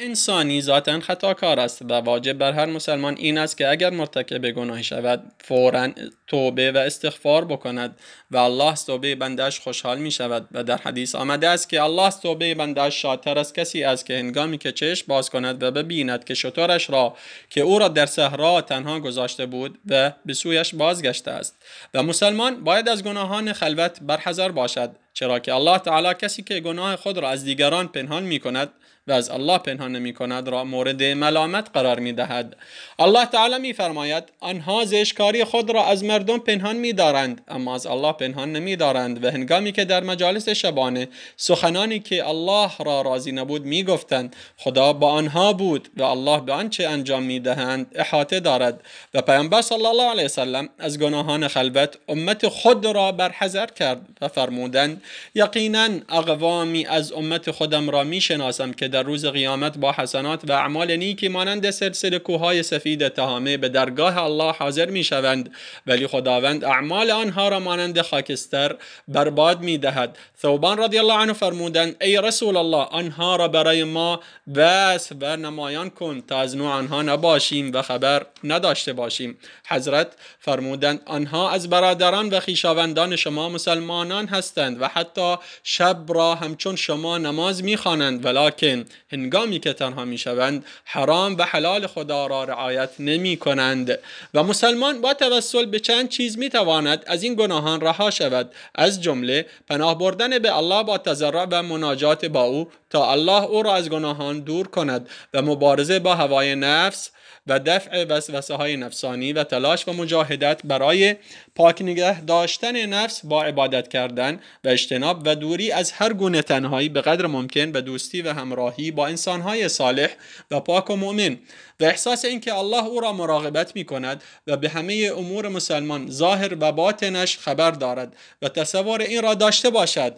انسانی ذاتا خطاکار است و واجب بر هر مسلمان این است که اگر مرتکب گناهی شود فورا توبه و استغفار بکند و الله از توبه بندش خوشحال می شود و در حدیث آمده است که الله از توبه بندش شادتر از کسی است که هنگامی که چشم باز کند و ببیند که شطورش را که او را در صحرا تنها گذاشته بود و به سویش بازگشته است و مسلمان باید از گناهان خلوت برحذر باشد چرا که الله تعالی کسی که گناه خود را از دیگران پنهان می کند و از الله پنهان نمی کند را مورد ملامت قرار میدهد الله تعالی می فرماید آنها زشکاری خود را از مر مردم پنهان می دارند اما از الله پنهان نمی دارند و هنگامی که در مجالس شبانه سخنانی که الله را راضی نبود می گفتند خدا با آنها بود و الله به آنچه انجام می دهند احاطه دارد و پیامبر صلی الله علیه وسلم از گناهان خلوت امت خود را برحذر کرد و فرمودند یقینا اقوامی از امت خودم را می شناسم که در روز قیامت با حسنات و اعمال نیکی مانند سلسله کوههای سفید تهامه به درگاه الله حاضر می شوند ولی خداوند اعمال آنها را مانند خاکستر برباد میدهد دهد ثوبان رضی الله عنه فرمودند ای رسول الله آنها را برای ما بس و نمایان کن تا از نوع آنها نباشیم و خبر نداشته باشیم حضرت فرمودند آنها از برادران و خیشاوندان شما مسلمانان هستند و حتی شب را همچون شما نماز می خوانند ولیکن هنگامی که تنها می شوند حرام و حلال خدا را رعایت نمی کنند و مسلمان با توسل به چند چند چیز می تواند از این گناهان رها شود از جمله پناه بردن به الله با تضرع و مناجات با او تا الله او را از گناهان دور کند و مبارزه با هوای نفس و دفع وسوسه های نفسانی و تلاش و مجاهدت برای پاک نگه داشتن نفس با عبادت کردن و اجتناب و دوری از هر گونه تنهایی به قدر ممکن و دوستی و همراهی با های صالح و پاک و مؤمن و احساس اینکه الله او را مراقبت می کند و به همه امور مسلمان مسلمان ظاهر و باطنش خبر دارد و تصور این را داشته باشد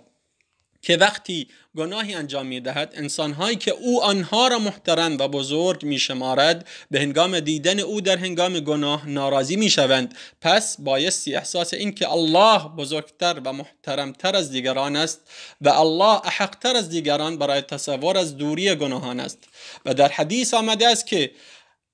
که وقتی گناهی انجام می دهد انسانهایی که او آنها را محترم و بزرگ می شمارد به هنگام دیدن او در هنگام گناه ناراضی می شوند پس بایستی احساس این که الله بزرگتر و محترمتر از دیگران است و الله احقتر از دیگران برای تصور از دوری گناهان است و در حدیث آمده است که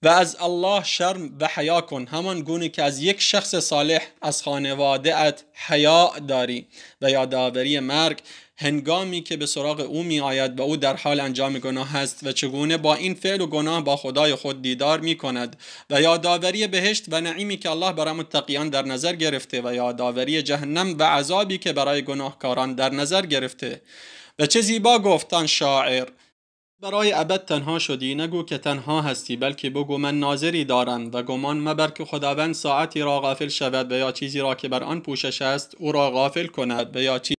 و از الله شرم و حیا کن همان گونه که از یک شخص صالح از خانواده ات حیا داری و یادآوری مرگ هنگامی که به سراغ او می آید و او در حال انجام گناه است و چگونه با این فعل و گناه با خدای خود دیدار می کند و یادآوری بهشت و نعیمی که الله برای متقیان در نظر گرفته و یادآوری جهنم و عذابی که برای گناهکاران در نظر گرفته و چه زیبا گفتن شاعر برای ابد تنها شدی نگو که تنها هستی بلکه بگو من ناظری دارم و گمان مبر که خداوند ساعتی را غافل شود و یا چیزی را که بر آن پوشش است او را غافل کند و یا چیزی